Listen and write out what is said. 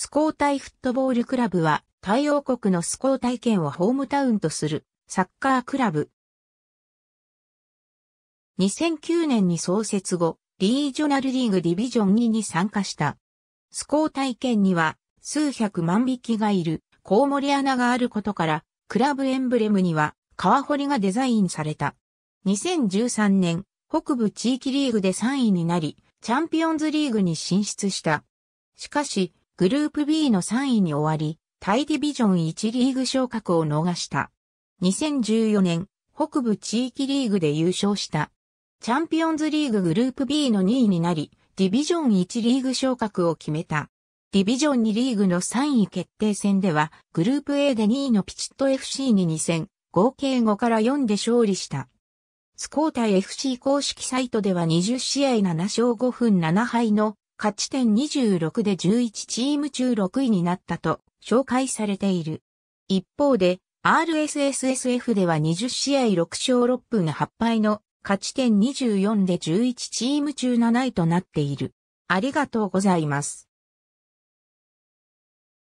スコータイフットボールクラブは、太陽国のスコータイ県をホームタウンとするサッカークラブ。2009年に創設後、リージョナルリーグディビジョン2に参加した。スコータイ県には、数百万匹がいる、コウモリ穴があることから、クラブエンブレムには、川堀がデザインされた。2013年、北部地域リーグで3位になり、チャンピオンズリーグに進出した。しかし、グループ B の3位に終わり、タイディビジョン1リーグ昇格を逃した。2014年、北部地域リーグで優勝した。チャンピオンズリーググループ B の2位になり、ディビジョン1リーグ昇格を決めた。ディビジョン2リーグの3位決定戦では、グループ A で2位のピチット FC に2戦、合計5から4で勝利した。スコータイ FC 公式サイトでは20試合7勝5分7敗の勝ち点26で11チーム中6位になったと紹介されている。一方で、RSSSF では20試合6勝6分8敗の勝ち点24で11チーム中7位となっている。ありがとうございます。